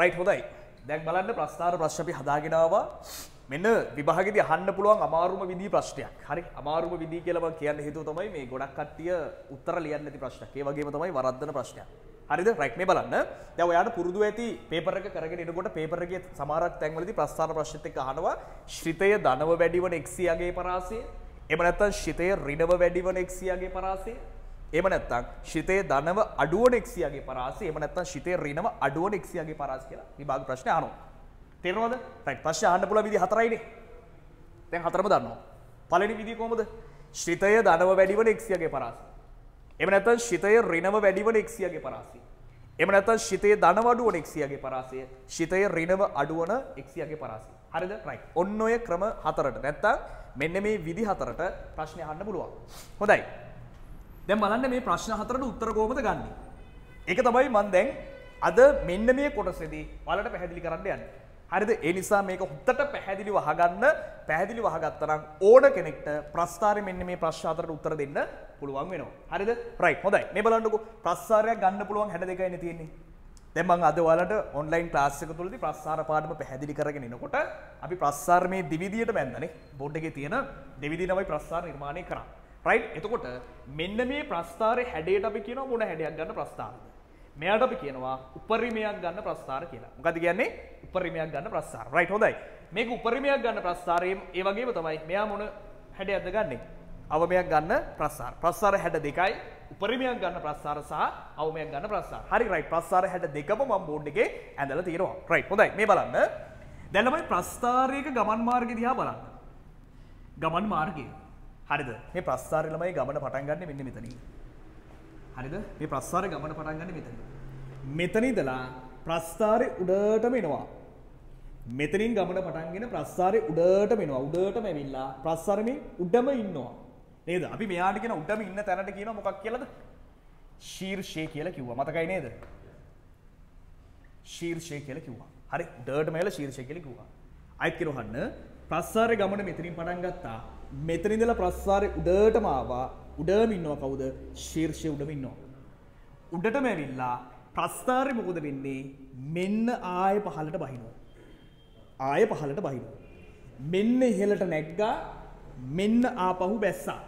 Right හොඳයි දැක් බලන්න ප්‍රස්ථාර ප්‍රශ්පි හදාගෙනවා මෙන්න විභාගෙද හන්න පුළුවන් අමාරුම විදිී ප්‍රශ්නයක් හරි අමාරුම විදිී කියලව කියන්න හිතු තමයි මේ ගොඩක් කට්ටිය උත්තර ලියන්න ඇති ප්‍රශ්න ඒවගේ තමයි වරද්දන ප්‍රශ්නය හරිද රයිට් මේ බලන්න දැ ඔයාට පුරුදු ඇති පේපරක කරගෙන එනකොට පේපරගේ සමාරක් තැන්වලති ප්‍රස්ථාන ප්‍රශ්තික අහනවා ශ්‍රිතය දනව වැඩිවන එක්සියගේ පරාසය එමනත්තන් ශිතය රිඩව වැඩිවන එක්සියගේ පරාසේ එම නැත්තං ශිතය දනව අඩුවනෙක්සියගේ පරාසේ එම නැත්තන් ශිතය රිනව අඩුවනෙක්සියගේ පරාස කියලා විභාග ප්‍රශ්න අනු තෙරවද ටැක් ප්‍රශ්න අන්න පුල විදි හතරයිනේ තැන් හතරම දන්නවා පලනි විදි කොමද ශිතය දනව වැඩිවන එක්සියගේ පරාස එම නැතන් ශිතය රිනව වැඩිවන එක්සියගේ පරාසි එම නැතන් ශිතය දනවඩුවන එක්සියගේ පරාසය ශිතය රිනව අඩුවන එක්සියගේ පරාසි හරිද රයි ඔන්න ඔය ක්‍රම හතරට නැත්තම් මෙන්න මේ විදි හතරට ප්‍රශ්නය අහන්න පුළුවන් හොඳයි දැන් බලන්න මේ ප්‍රශ්න හතරට උත්තර කොහොමද ගන්න. ඒක තමයි මම දැන් අද මෙන්න මේ කොටසේදී ඔයාලට පැහැදිලි කරන්න යන්නේ. හරිද? ඒ නිසා මේක හුත්තට පැහැදිලි වහගන්න පැහැදිලි වහගත්තනම් ඕන කෙනෙක්ට ප්‍රස්ථාරේ මෙන්න මේ ප්‍රශ්න හතරට උත්තර දෙන්න පුළුවන් වෙනවා. හරිද? රයිට්. හොඳයි. මේ බලන්නකෝ ප්‍රස්ථාරයක් ගන්න පුළුවන් 62යිනේ තියෙන්නේ. දැන් මම අද ඔයාලට ඔන්ලයින් ක්ලාස් එක තුලදී ප්‍රස්ථාර පාඩම පැහැදිලි කරගෙන එනකොට අපි ප්‍රස්ථාර මේ දෙවිදියට බැන්දනේ. බෝඩ් එකේ තියෙන දෙවිදිනමයි ප්‍රස්ථාර නිර්මාණය කරන්නේ. රයි් එතකොට මෙන්න මේ ප්‍රස්ථාරය හැඩේට අපි කියන මොන හැඩයක් ගන්න ප්‍රස්ථාරද. මෙයාට අපි කියනවා උපරිමයක් ගන්න ප්‍රස්ථාර කියලා මොකද කියන්නේ උපරිමයක් ගන්න ප්‍රස්ථාර රයි් හොඳයි මේක උපරිමයක් ගන්න ප්‍රස්ථාරයෙන් ඒ වගේම තමයි මෙයා මොන හැඩ ඇද ගන්නේ අවමයක් ගන්න ප්‍රස්ථාර ප්‍රස්ථාර හැඩ දෙකයි උපරිමයක් ගන්න ප්‍රස්ථාර සහ අවමයක් ගන්න ප්‍රස්ථාර හරි රයි් ප්‍රස්ථාර හැඩ දෙකම මම බෝඩ් එකේ ඇඳලා තියෙනවා රයි් හොඳයි මේ බලන්න දැන් ළමයි ප්‍රස්ථාරයක ගමන් මාර්ගය දිහා බලන්න ගමන් මාර්ගය හරිද මේ ප්‍රස්ථාරය ළමයි ගමන පටන් ගන්න මෙන්න මෙතනින් හරිද මේ ප්‍රස්ථාරය ගමන පටන් ගන්න මෙතනින් මෙතන ඉඳලා ප්‍රස්ථාරය උඩටම එනවා මෙතනින් ගමන පටන්ගෙන ප්‍රස්ථාරය උඩටම එනවා උඩටම ඇවිල්ලා ප්‍රස්ථාරමේ උඩම ඉන්නවා නේද අපි මෙයාට කියන උඩම ඉන්න තැනට කියනවා මොකක් කියලාද ශීර්ෂය කියලා කිව්වා මතකයි නේද ශීර්ෂය කියලා කිව්වා හරි ඩර්ට් මේල ශීර්ෂය කියලා කිව්වා අයිත් කියනහන්න ප්‍රස්ථාරය ගමන මෙතනින් පටන් ගත්තා මෙතනිදල ප්‍රස්සාරය උඩටම ආවා උඩම ඉන්නවා කවුද ශීර්ෂය උඩම ඉන්නවා. උඩටම ඇවිල්ලා ප්‍රස්ථාරය මොකොද වෙන්නේ මෙන්න ආය පහලට බහිනෝ. ආය පහලට බහිනෝ. මෙන්න ඉහලට නැග්ගා මෙන්න ආපහු බැස්සා.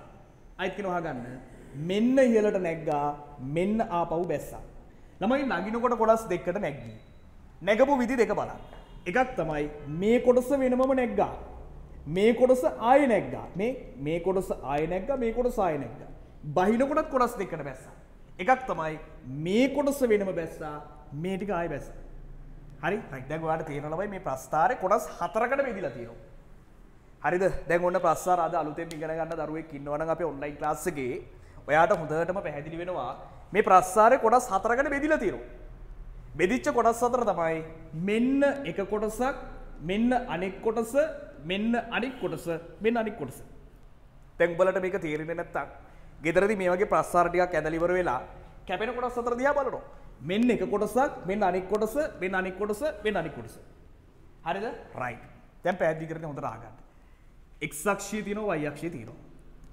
අයිතිකෙන හගන්න මෙන්න ඉහලට නැග්ගා මෙන්න ආපහු බැස්සා. ළමයි නගිනකොට කොටස් දෙකට නැග්ගී. නැගපු විදි දෙක බලන්න. එකක් තමයි මේ කොටස වෙනමම නැග්ගා මේ කොටස ආය නැක්ග මේ මේ කොටස ආය නැක්ග මේ කොට සාය නැක්ග බහිනකොටත් කොටස් දෙකට බැස්ස එකක් තමයි මේ කොටස වෙනම බැස්සා මේටික ආය බැස්ස හරි රක්දැගවාට තේරනලවයි මේ ප්‍රස්ථාරය කොටස් හතරකට බෙදිලා තියෙනවා හරිද දැන් ඔන්න ප්‍රස්ථාර අද අලුතෙන් ඉගෙන ගන්න දරුවෙක් ඉන්නවනම් අපේ ඔන්ලයින් ක්ලාස් එකේ ඔයාට හොඳටම පැහැදිලි වෙනවා මේ ප්‍රස්ථාරය කොටස් හතරකට බෙදිලා තියෙනවා බෙදිච්ච කොටස් අතර තමයි මෙන්න එක කොටසක් මෙන්න අනෙක් කොටස මෙන්න අනික් කොටස මෙන්න අනික් කොටස. තැන්බලට මේක තේරෙන නැත්තක් ගෙදරදි මේ වගේ ප්‍රස්සාරටියක් ඇදලිවර වෙලා කැපෙන කොටස් අතර දිහා බලනවා. මෙන්න එක කොටසක් මෙන්න අනික් කොටස මෙන්න අනික් කොටස මෙන්න අනික් කොටස. හරිද? රයිට්. දැන් පැහැදිලි කරගෙන හොඳට අහගන්න. x අක්ෂය තියෙනවා y අක්ෂය තියෙනවා.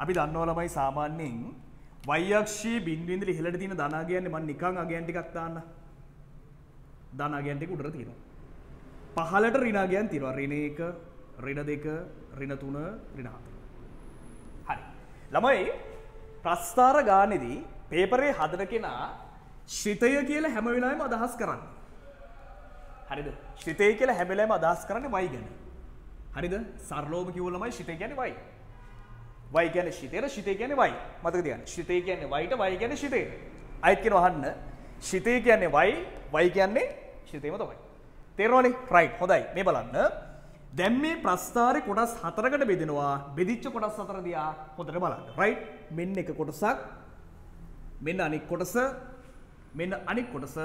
අපි දන්නවා ළමයි සාමාන්‍යයෙන් y අක්ෂයේ බිඳුවෙන් ඉඳලා ඉහළට තියෙන ධන අගයන්නේ මම නිකන් අගයන් ටිකක් දාන්න. ධන අගයන් ටික උඩට තියෙනවා. පහළට ඍණ අගයන් තියෙනවා. ඍණ 1 රින දෙක රින තුන රිනාතර. හරි. ළමයි ප්‍රස්ථාර ගානෙදී පේපරේ හදන කෙනා ශ්‍රිතය කියලා හැම වෙලාවෙම අදහස් කරන්න. හරිද? ශ්‍රිතය කියලා හැම වෙලාවෙම අදහස් කරන්නේ y ගැන. හරිද? සරලවම කිව්වොත් ළමයි ශ්‍රිතය කියන්නේ y. y කියන්නේ ශ්‍රිතේට ශ්‍රිතය කියන්නේ y. මතක තියාගන්න. ශ්‍රිතය කියන්නේ y ට y කියන්නේ ශ්‍රිතේට. අයත් කියන අහන්න. ශ්‍රිතය කියන්නේ y, y කියන්නේ ශ්‍රිතේම තමයි. තේරෙනවනේ? right. හොඳයි. මේ බලන්න. දැම් මේ ප්‍රස්ථාරය කොටස් හතරකට බෙදෙනවා බෙදිච්ච කොටස් හතරදයා හොඳට බලන්න රයි් මෙන්න එක කොටසක් මෙන්න අනික් කොටස මෙන්න අනික් කොටස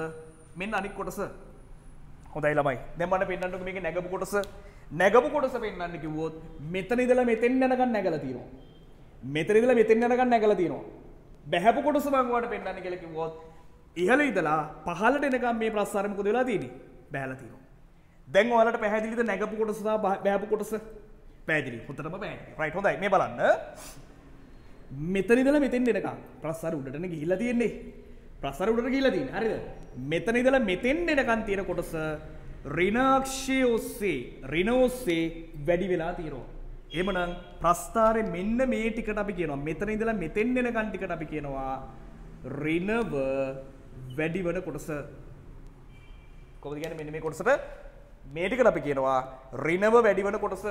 මෙන්න අනික් කොටස හොඳයි ළමයි දෙමට පෙන්න්නට මේ නැගපු කොටස නැගපු කොටස පෙන්න්න කිවොත් මෙතන ඉදල මෙතෙන් යනකන් නැගල තියෙනවා මෙතන ඉදල මෙතෙන් යනකන් නැගල තියෙනවා බැහැපු කොටස මංවාට පෙන්න්න කෙලකිවොත් ඉහල ඉදලා පහලට එනකම් මේ ප්‍රස්සාරමකුද වෙලා තියෙන බැහල තියෙනවා දැන් ඔයාලට පැහැදිලිද නැගපු කොටස සහ බෑපු කොටස පැහැදිලි. හොඳටම පැහැදිලි. රයිට් හොඳයි. මේ බලන්න. මෙතන ඉඳලා මෙතෙන් එනකම් ප්‍රස්සාර උඩටනේ ගිහිල්ලා තියෙන්නේ. ප්‍රස්සාර උඩට ගිහිල්ලා තියෙන්නේ. හරිද? මෙතන ඉඳලා මෙතෙන් එනකම් තියෙන කොටස ඍණාක්ෂය ඔස්සේ ඍණ ඔස්සේ වැඩි වෙලා තියෙනවා. එහෙමනම් ප්‍රස්ථාරේ මෙන්න මේ ටිකට අපි කියනවා. මෙතන ඉඳලා මෙතෙන් එනකම් ටිකට අපි කියනවා ඍණව වැඩි වෙන කොටස. කොහොමද කියන්නේ මෙන්න මේ කොටසට මේටිකට අපි කියනවා රිනව වැඩිවන කොටස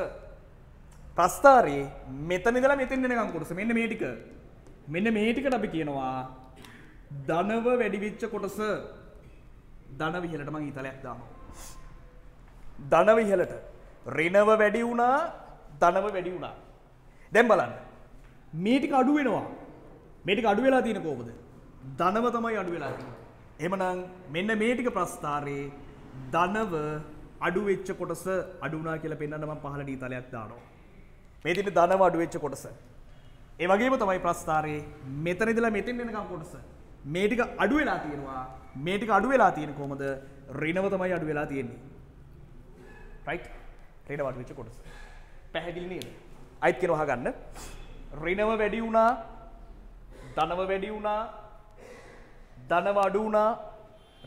ප්‍රස්ථාරයේ මෙතනිදලා මෙතෙන් දෙනකම් කොටස මෙන්න මේ ටික මෙන්න මේ ටිකට අපි කියනවා ධනව වැඩිවිච්ච කොටස ධන විහලට මං ඊතලයක් දානවා ධන විහලට රිනව වැඩි වුණා ධනව වැඩි වුණා දැන් බලන්න මේ ටික අඩු වෙනවා මේ ටික අඩු වෙලා තියෙන කොහොමද ධනව තමයි අඩු වෙලා තියෙන්නේ එහෙමනම් මෙන්න මේ ටික ප්‍රස්ථාරයේ ධනව අඩු වෙච්ච කොටස අඩු වුණා කියලා පෙන්වන්න මම පහළ ඩීතලයක් දානවා. මේ තියෙන ධනම අඩු වෙච්ච කොටස. ඒ වගේම තමයි ප්‍රස්ථාරයේ මෙතන ඉඳලා මෙතෙන් එනකම් කොටස. මේ ටික අඩු වෙලා තියෙනවා. මේ ටික අඩු වෙලා තියෙන්නේ කොහමද? ඍණව තමයි අඩු වෙලා තියෙන්නේ. right? ඍණව අඩු වෙච්ච කොටස. පැහැදිලි නේද? අයිත් කියන වහගන්න. ඍණව වැඩි වුණා. ධනව වැඩි වුණා. ධනව අඩු වුණා.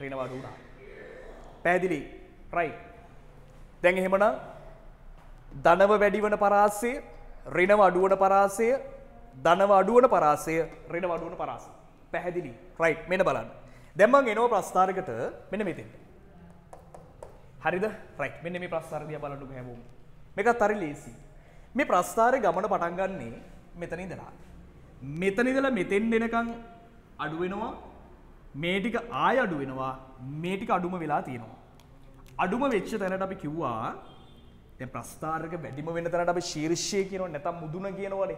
ඍණව අඩු වුණා. පැහැදිලි. right? දැන් එහෙමනම් ධනව වැඩි වන පරාසය ඍණව අඩු වන පරාසය ධනව අඩු වන පරාසය ඍණව අඩු වන පරාසය පැහැදිලි රයිට් මෙන්න බලන්න දැන් මම එනවා ප්‍රස්ථාරයකට මෙන්න මෙතෙන් හරිද රයිට් මෙන්න මේ ප්‍රස්ථාරය දිහා බලන්නකෝ හැමෝම මේකත් හරි ලේසි මේ ප්‍රස්ථාරයේ ගමන පටන් ගන්නෙ මෙතන ඉඳලා මෙතන ඉඳලා මෙතෙන් එනකන් අඩු වෙනවා මේ ටික ආය අඩු වෙනවා මේ ටික අඩුම වෙලා තියෙනවා අඩුම වෙච්ච තැනට අපි කිව්වා දැන් ප්‍රස්ථාරක වැඩිම වෙන තැනට අපි ශීර්ෂය කියනවා නැත්නම් මුදුන කියනවනේ.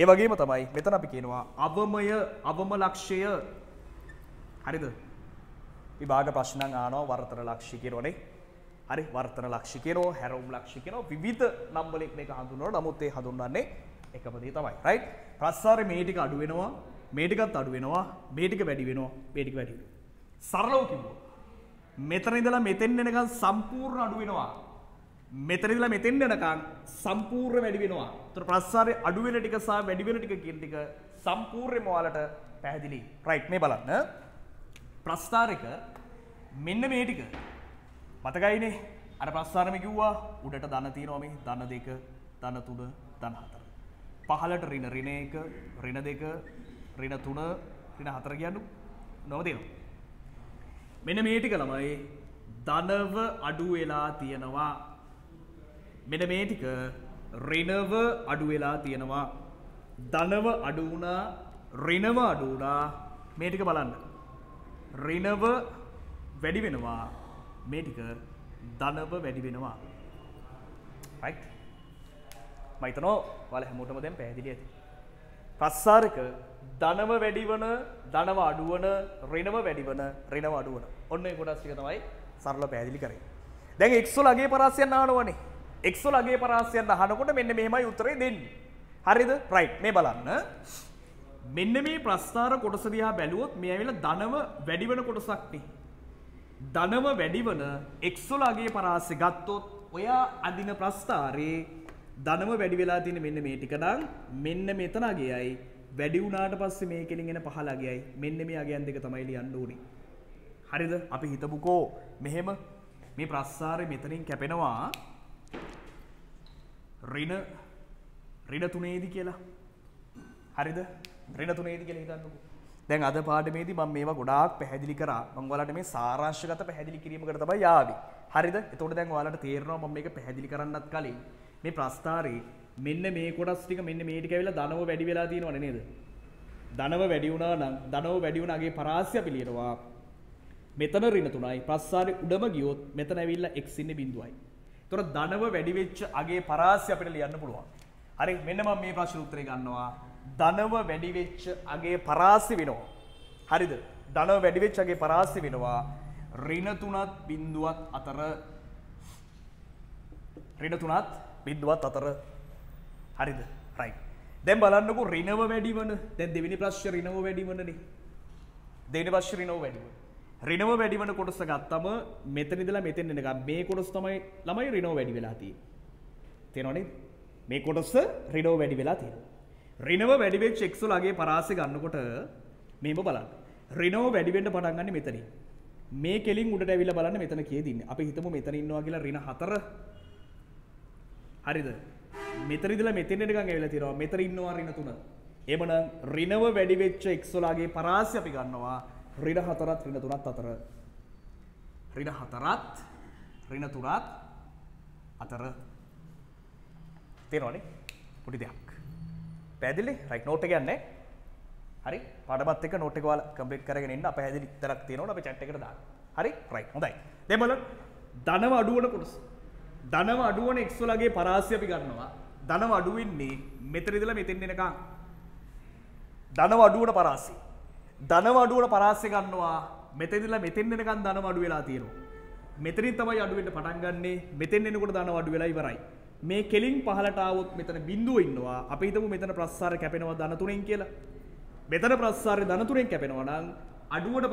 ඒ වගේම තමයි මෙතන අපි කියනවා අවමය අවම ලක්ෂය හරිද? විභාග ප්‍රශ්නං ආනවා වර්තන ලක්ෂ්‍ය කියනවනේ. හරි වර්තන ලක්ෂ්‍ය කියනවා හැරවුම් ලක්ෂ්‍ය කියනවා විවිධ නම් වලින් මේක හඳුන්වනවා. නමුත් ඒ හඳුන්වන්නේ එකම දේ තමයි. රයිට්? ප්‍රස්ථාරේ මේ ටික අඩු වෙනවා, මේ ටිකත් අඩු වෙනවා, මේ ටික වැඩි වෙනවා, මේ ටික වැඩි වෙනවා. සරලව කිව්වොත් මෙතන ඉඳලා මෙතෙන් එනකන් සම්පූර්ණ අඩු වෙනවා. මෙතන ඉඳලා මෙතෙන් එනකන් සම්පූර්ණ වැඩි වෙනවා. ඒතර ප්‍රසාරයේ අඩු වෙන ටික සහ වැඩි වෙන ටික කියන ටික සම්පූර්ණයෙන්ම ඔයාලට පැහැදිලි. රයිට් මේ බලන්න. ප්‍රස්ථාරක මෙන්න මේ ටික. මතකයිනේ. අර ප්‍රස්ථාරම කිව්වා උඩට ධන තියෙනවා මේ ධන දෙක, ධන තුන, ධන හතර. පහලට ඍණ ඍණ 1, ඍණ 2, ඍණ 3, ඍණ 4 කියන්නේ නොමදේනවා. මෙන මේටික ළමයි ධනව අඩු වෙලා තියෙනවා මෙන මේ ටික රිනව අඩු වෙලා තියෙනවා ධනව අඩු වුණා රිනව අඩු වුණා මේ ටික බලන්න රිනව වැඩි වෙනවා මේ ටික ධනව වැඩි වෙනවා right මම හිතනවා ඔයාලා හැමෝටම දැන් පැහැදිලි ඇති ප්‍රස්සාරක ධනම වැඩිවන ධනව අඩුවන රෙනම වැඩිවන රෙනව අඩුවන ඔන්න ගොඩස් ටික තමයි සරල පැදිලි කරේ දැන් එක්සොල් අගේ පරාසයන් අහනවනේ එක්සොල් අගේ පරාසයන් අහනකොට මෙන්න මෙහෙමයි උත්තරේ දෙන්නේ හරිද රයිට් මේ බලන්න මෙන්න මේ ප්‍රස්ථාර කොටස දිහා බැලුවොත් මේ ඇවිල්ලා ධනව වැඩිවන කොටසක් නේ ධනව වැඩිවන එක්සොල් අගේ පරාසය ගත්තොත් ඔයා අදින ප්‍රස්ථාරේ ධනව වැඩි වෙලා තියෙන මෙන්න මේ ටික නම් මෙන්න මෙතන අගේයි වැඩි වුණාට පස්සේ මේ කෙලින් එන පහලගයයි මෙන්න මේ අගයන් දෙක තමයි ලියන්න ඕනේ. හරිද? අපි හිතමුකෝ මෙහෙම මේ ප්‍රස්සාරේ මෙතනින් කැපෙනවා ඍණ ඍණ තුනේදී කියලා. හරිද? ඍණ තුනේදී කියලා හිතන්නකෝ. දැන් අද පාඩමේදී මම මේවා ගොඩාක් පැහැදිලි කරා. මම ඔයාලට මේ සාරාංශගත පැහැදිලි කිරීමකට තමයි ආවේ. හරිද? එතකොට දැන් ඔයාලට තේරෙනවා මම මේක පැහැදිලි කරන්නත් කලින් මේ ප්‍රස්ථාරේ මෙන්න මේ කොටස් ටික මෙන්න මේ ටික ඇවිල්ලා ධනව වැඩි වෙලා තියෙනවනේ නේද? ධනව වැඩි වුණා නම් ධනව වැඩි වුණාගේ පරාසය අපි ලියනවා. මෙතන ඍණ 3යි ප්‍රස්සාරේ උඩම ගියොත් මෙතන ඇවිල්ලා x ඉන්නේ බිඳුවයි. ඒතොර ධනව වැඩි වෙච්ච අගේ පරාසය අපිට ලියන්න පුළුවන්. හරි මෙන්න මම මේ ප්‍රශ්න උත්තරේ ගන්නවා. ධනව වැඩි වෙච්ච අගේ පරාසය වෙනවා. හරිද? ධනව වැඩි වෙච්ච අගේ පරාසය වෙනවා. ඍණ 3ත් බිඳුවත් අතර ඍණ 3ත් බිඳුවත් අතර හරිද රයි දැම් බලන්නකු රිනව වැඩිවන දැ දෙවිනි ප්‍රශ් රිනව වැඩිවනන දෙන පශ් රිනව වැඩිව රිනව වැඩිවන කොටස ගත්තම මෙතනිදලා මෙතෙන් එනක මේ කොටස් තමයි ළමයි රිනෝ වැඩි වෙලාතිය තෙනොනේ මේ කොටස්ස රිනෝ වැඩි වෙලා තියෙන රිනව වැඩිවේ චෙක්සුලගේ පරාසි ගන්නකොට මේම බලන්න රිනෝ වැඩිවෙන්ට පටන්ගන්න මෙතනින් මේ කෙලින් උඩට ඇවිල බලන්න මෙතන කියදන්න අපි හිතම මෙතනින්වා කියලා රින හතර හරිද මෙතරිදල මෙතනටකන් ඇවෙල තිරවා මෙතර ඉන්නවා රින තුන. එමන රිනව වැඩිවෙච්ච එක්සොලාගේ පරාසි අපි ගන්නවා රිඩ හතරත් රින තුනත් අතර. රිඩ හතරත් රින තුරත් අතර තේරවානේ පොඩි දෙයක්. පැදිලි රයි නෝට ගන්නේ හරි පඩමත් එක නෝට එකවල කම්පලීට් කරගෙන ඉන්න අප හැදිලි විතරක් තියෙනවා අපි chat එකට දාන්න. හරි රයිට් හොඳයි. දැන් බලන්න ධනව අඩුවන කොටස. ධනව අඩුවන x වලගේ පරාසය අපි ගන්නවා. ධනව අඩු වෙන්නේ මෙතන ඉඳලා මෙතෙන් එනකන්. ධනව අඩු වුණ පරාසය. ධනව අඩු වුණ පරාසය ගන්නවා මෙතෙන් ඉඳලා මෙතෙන් එනකන් ධනව අඩු වෙලා තියෙනවා. මෙතනින් තමයි අඩු වෙන්න පටන් ගන්නෙ. මෙතෙන් එනකොට ධනව අඩු වෙලා ඉවරයි. මේ කෙලින් පහලට આવොත් මෙතන බිඳුව ඉන්නවා. අපි හිතමු මෙතන ප්‍රස්සාරය කැපෙනවා ධන තුනෙන් කියලා. මෙතන ප්‍රස්සාරය ධන තුනෙන් කැපෙනවා නම් අඩුවට